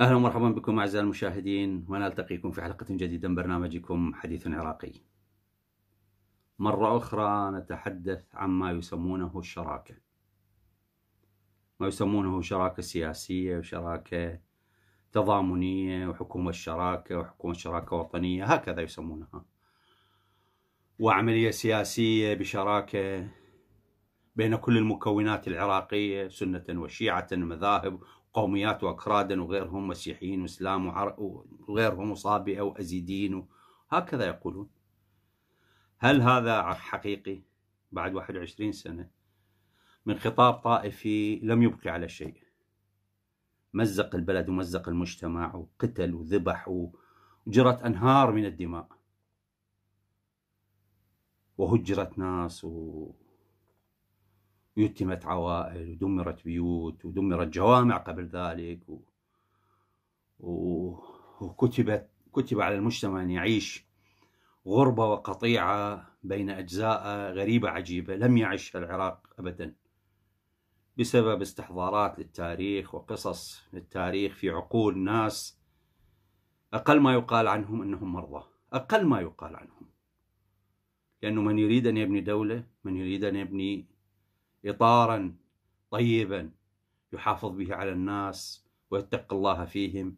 اهلا ومرحبا بكم اعزائي المشاهدين ونلتقيكم في حلقه جديده من برنامجكم حديث عراقي. مره اخرى نتحدث عما يسمونه الشراكه. ما يسمونه شراكة سياسية وشراكة تضامنية وحكومة شراكة وحكومة شراكة وطنية هكذا يسمونها وعملية سياسية بشراكة بين كل المكونات العراقية سنة وشيعة مذاهب قوميات وأكرادا وغيرهم مسيحيين وإسلام وغيرهم وصابئة وأزيدين هكذا يقولون هل هذا حقيقي بعد 21 سنة من خطاب طائفي لم يبقي على شيء مزق البلد ومزق المجتمع وقتل وذبح وجرت أنهار من الدماء وهجرت ناس ويتمت عوائل ودمرت بيوت ودمرت جوامع قبل ذلك و... و... وكتبت كتب على المجتمع أن يعيش غربة وقطيعة بين أجزاء غريبة عجيبة لم يعشها العراق أبداً بسبب استحضارات للتاريخ وقصص للتاريخ في عقول ناس أقل ما يقال عنهم أنهم مرضى أقل ما يقال عنهم لأنه من يريد أن يبني دولة من يريد أن يبني إطارا طيبا يحافظ به على الناس ويتق الله فيهم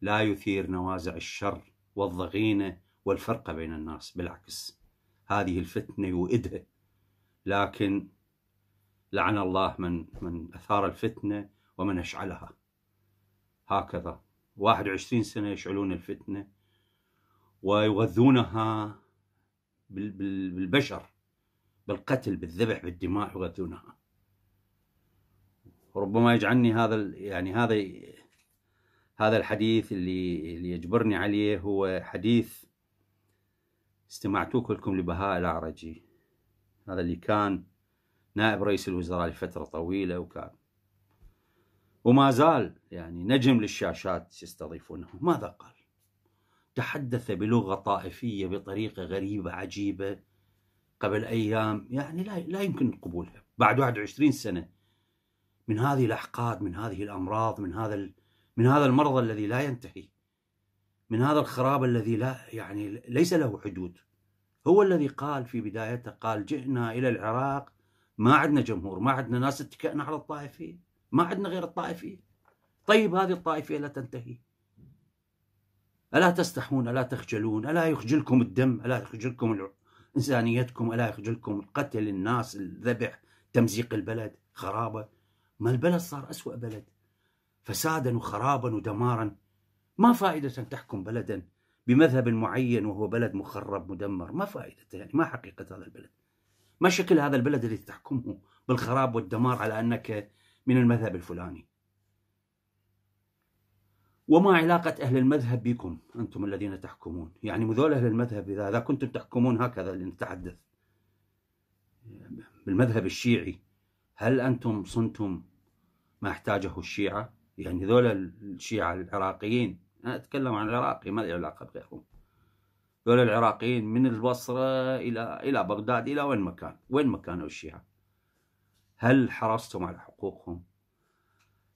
لا يثير نوازع الشر والضغينة والفرقة بين الناس بالعكس هذه الفتنة يؤدها لكن لعن الله من من أثار الفتنة ومن أشعلها هكذا 21 سنة يشعلون الفتنة ويغذونها بالبشر بالقتل بالذبح بالدماء يغذونها ربما يجعلني هذا يعني هذا هذا الحديث اللي اللي يجبرني عليه هو حديث استمعتوه كلكم لبهاء الأعرجي هذا اللي كان نائب رئيس الوزراء لفترة طويلة وكان وما زال يعني نجم للشاشات يستضيفونه ماذا قال تحدث بلغة طائفية بطريقة غريبة عجيبة قبل أيام يعني لا, لا يمكن قبولها بعد 21 سنة من هذه الأحقاد من هذه الأمراض من هذا من هذا المرض الذي لا ينتهي من هذا الخراب الذي لا يعني ليس له حدود هو الذي قال في بدايته قال جئنا إلى العراق ما عندنا جمهور ما عندنا ناس اتكأنا على الطائفية ما عندنا غير الطائفية طيب هذه الطائفية لا تنتهي ألا تستحون ألا تخجلون ألا يخجلكم الدم ألا يخجلكم إنسانيتكم ألا يخجلكم قتل الناس الذبح تمزيق البلد خرابة ما البلد صار أسوأ بلد فسادا وخرابا ودمارا ما فائدة أن تحكم بلدا بمذهب معين وهو بلد مخرب مدمر ما فائدته يعني ما حقيقة هذا البلد ما شكل هذا البلد الذي تحكمه بالخراب والدمار على أنك من المذهب الفلاني وما علاقة أهل المذهب بكم أنتم الذين تحكمون يعني مذول أهل المذهب إذا, إذا كنتم تحكمون هكذا لنتحدث بالمذهب الشيعي هل أنتم صنتم ما احتاجه الشيعة يعني ذول الشيعة العراقيين أنا أتكلم عن العراقي ما لي علاقة بغيرهم ذول العراقيين من البصرة إلى إلى بغداد إلى وين مكان وين مكانوا الشيعة هل حرصتم على حقوقهم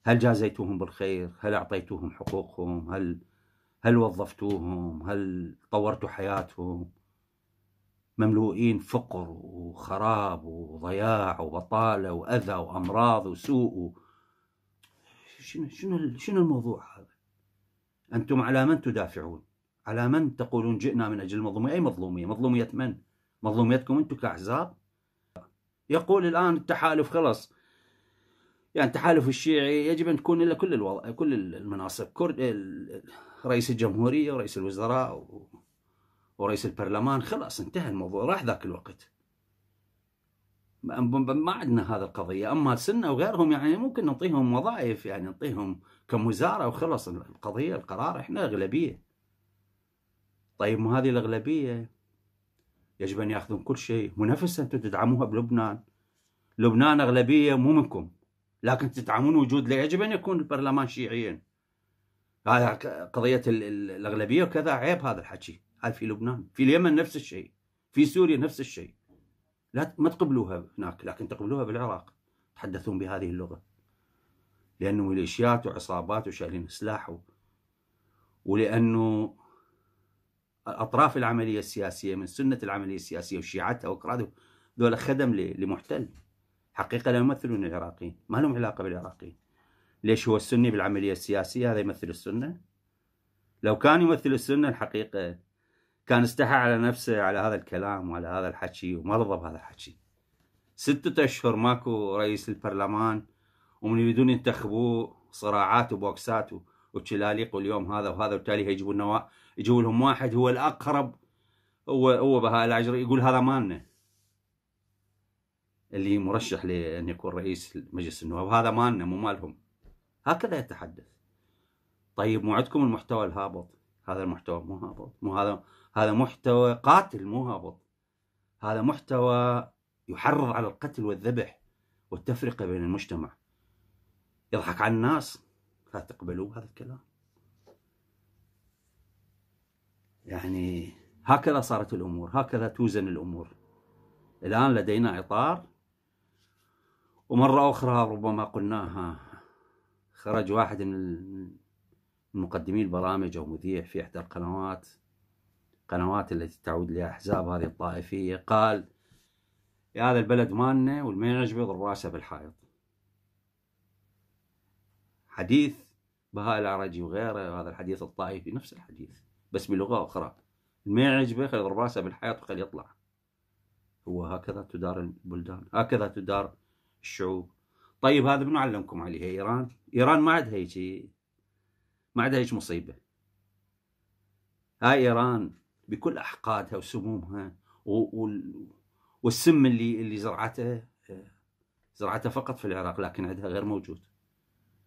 هل جازيتوهم بالخير هل أعطيتوهم حقوقهم هل هل وظفتوهم هل طورتوا حياتهم مملوئين فقر وخراب وضياع وبطالة وأذى وأمراض وسوء و... شنو شنو شنو الموضوع هذا أنتم على من تدافعون على من تقولون جئنا من أجل المظلومية أي مظلومية مظلومية من مظلوميتكم أنتم كأحزاب يقول الآن التحالف خلص يعني التحالف الشيعي يجب أن تكون له كل الوضع كل المناصب كرد رئيس الجمهورية ورئيس الوزراء ورئيس البرلمان خلاص انتهى الموضوع راح ذاك الوقت ما عندنا هذا القضية أما السنة وغيرهم يعني ممكن نعطيهم وظائف يعني نعطيهم كم وزارة وخلص القضية القرار احنا أغلبية طيب ما هذه الأغلبية يجب أن يأخذون كل شيء منافسة أنتم تدعموها بلبنان لبنان أغلبية مو منكم لكن تدعمون وجود لا يجب أن يكون البرلمان شيعيا هذا قضية الأغلبية وكذا عيب هذا الحكي هذا في لبنان في اليمن نفس الشيء في سوريا نفس الشيء لا ما تقبلوها هناك لكن تقبلوها بالعراق تحدثون بهذه اللغة لأنه ميليشيات وعصابات وشايلين سلاح ولأنه اطراف العمليه السياسيه من سنه العمليه السياسيه وشيعتها واكرادها ذولا خدم لمحتل حقيقه لا يمثلون العراقيين ما لهم علاقه بالعراقيين ليش هو السني بالعمليه السياسيه هذا يمثل السنه لو كان يمثل السنه الحقيقه كان استحى على نفسه على هذا الكلام وعلى هذا الحكي وما رضى بهذا الحكي ستة أشهر ماكو رئيس البرلمان ومن يريدون ينتخبوه صراعات وبوكسات وتشلاليق واليوم هذا وهذا وبالتالي يجيبون يجوا لهم واحد هو الاقرب هو هو بهاء العجري يقول هذا مالنا اللي مرشح لان يكون رئيس مجلس النواب هذا مالنا مو مالهم هكذا يتحدث طيب مو عندكم المحتوى الهابط هذا المحتوى مو هابط مو هذا هذا محتوى قاتل مو هابط هذا محتوى يحرض على القتل والذبح والتفرقه بين المجتمع يضحك على الناس لا تقبلوا هذا الكلام يعني هكذا صارت الأمور هكذا توزن الأمور الآن لدينا إطار ومرة أخرى ربما قلناها خرج واحد من المقدمين البرامج أو مذيع في إحدى القنوات القنوات التي تعود لأحزاب هذه الطائفية قال يا هذا البلد مالنا والما يعجبه يضرب راسه بالحائط حديث بهاء العرجي وغيره هذا الحديث الطائفي نفس الحديث بس بلغة أخرى ما يعجبه خلي يضرب راسه بالحياه وخليه يطلع هو هكذا تدار البلدان هكذا تدار الشعوب طيب هذا منو علمكم عليها ايران ايران ما عندها هيك ما عندها هيك مصيبه هاي ايران بكل احقادها وسمومها والسم اللي اللي زرعته زرعته فقط في العراق لكن عندها غير موجود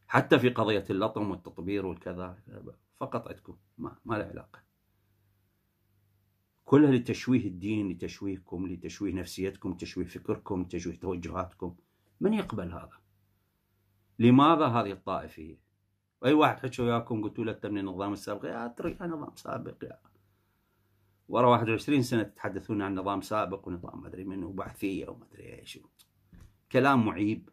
حتى في قضيه اللطم والتطبير والكذا فقط عندكم ما, ما له علاقة كلها لتشويه الدين لتشويهكم لتشويه نفسيتكم تشويه فكركم تشويه توجهاتكم من يقبل هذا لماذا هذه الطائفية اي واحد حكى وياكم قلتوا له انت من النظام السابق يا ترى نظام سابق يا ورا 21 سنه تتحدثون عن نظام سابق ونظام ما ادري منه وبعثيه وما ادري ايش كلام معيب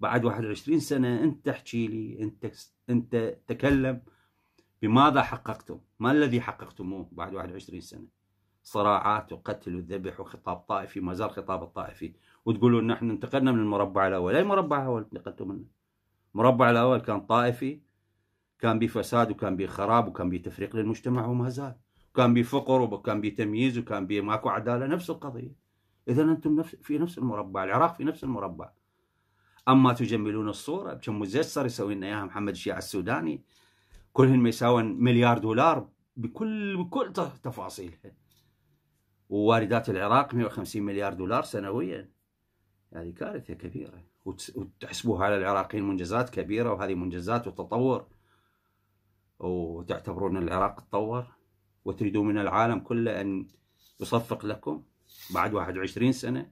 بعد 21 سنه انت تحكي لي انت انت تكلم بماذا حققتم؟ ما الذي حققتموه بعد 21 سنة؟ صراعات وقتل وذبح وخطاب طائفي ما زال خطاب الطائفي وتقولوا ان احنا انتقلنا من المربع الاول، اي مربع اول انتقلتوا منه؟ المربع الاول كان طائفي كان به فساد وكان به خراب وكان به تفريق للمجتمع وما زال، كان به فقر وكان به تمييز وكان به ماكو عداله نفس القضيه. اذا انتم نفس في نفس المربع، العراق في نفس المربع. اما تجملون الصوره بكم مزسر صار يسوي لنا اياها محمد الشيعة السوداني كلهن ما يساوون مليار دولار بكل بكل تفاصيلها وواردات العراق 150 مليار دولار سنويا هذه كارثه كبيره وتحسبوها على العراقيين منجزات كبيره وهذه منجزات وتطور وتعتبرون العراق تطور وتريدون من العالم كله ان يصفق لكم بعد 21 سنه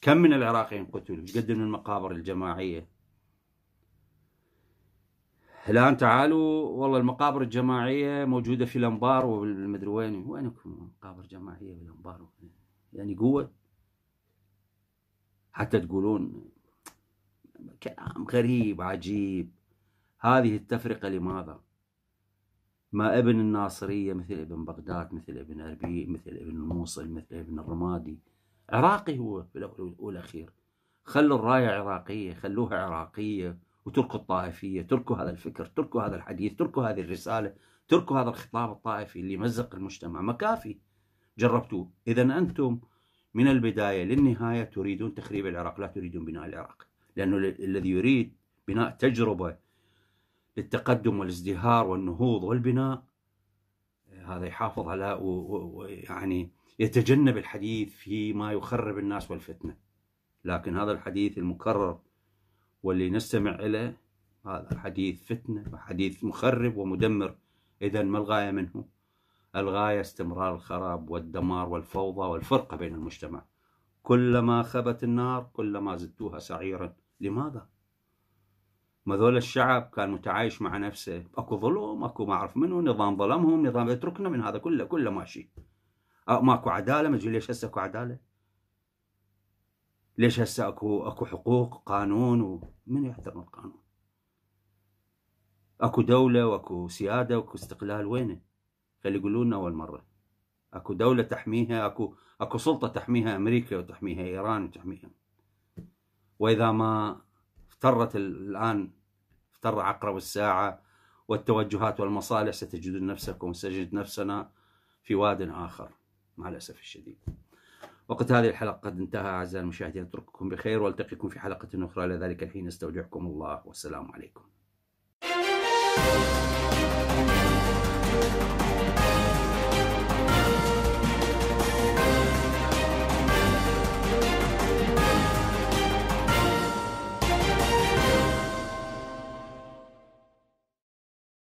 كم من العراقيين قتلوا؟ قد من المقابر الجماعيه الان تعالوا والله المقابر الجماعيه موجوده في الانبار والمدري وين وينكم مقابر جماعيه بالانبار يعني قوه حتى تقولون كلام غريب عجيب هذه التفرقه لماذا؟ ما ابن الناصريه مثل ابن بغداد مثل ابن اربيل مثل ابن الموصل مثل ابن الرمادي عراقي هو بالاول والاخير خلوا الرايه عراقيه خلوها عراقيه وتركوا الطائفية تركوا هذا الفكر تركوا هذا الحديث تركوا هذه الرسالة تركوا هذا الخطاب الطائفي اللي مزق المجتمع ما كافي جربتوه إذا أنتم من البداية للنهاية تريدون تخريب العراق لا تريدون بناء العراق لأنه الذي يريد بناء تجربة للتقدم والازدهار والنهوض والبناء هذا يحافظ على ويعني يتجنب الحديث فيما يخرب الناس والفتنة لكن هذا الحديث المكرر واللي نستمع إلى هذا حديث فتنة وحديث مخرب ومدمر إذا ما الغاية منه؟ الغاية استمرار الخراب والدمار والفوضى والفرقة بين المجتمع كلما خبت النار كلما زدتوها سعيرا لماذا؟ ما ذول الشعب كان متعايش مع نفسه اكو ظلم اكو ما اعرف منه نظام ظلمهم نظام اتركنا من هذا كله كله ماشي ماكو عداله ما ليش هسه اكو عداله ليش هسه اكو اكو حقوق قانون ومن يحترم القانون اكو دوله واكو سياده واكو استقلال وينه خلي يقولوا لنا اول مره اكو دوله تحميها اكو اكو سلطه تحميها امريكا وتحميها ايران وتحميها واذا ما افترت الان افتر عقرب الساعه والتوجهات والمصالح ستجدون نفسكم وسجد نفسنا في واد اخر مع الاسف الشديد وقت هذه الحلقة قد انتهى أعزائي المشاهدين أترككم بخير وألتقيكم في حلقة أخرى إلى ذلك الحين استودعكم الله والسلام عليكم.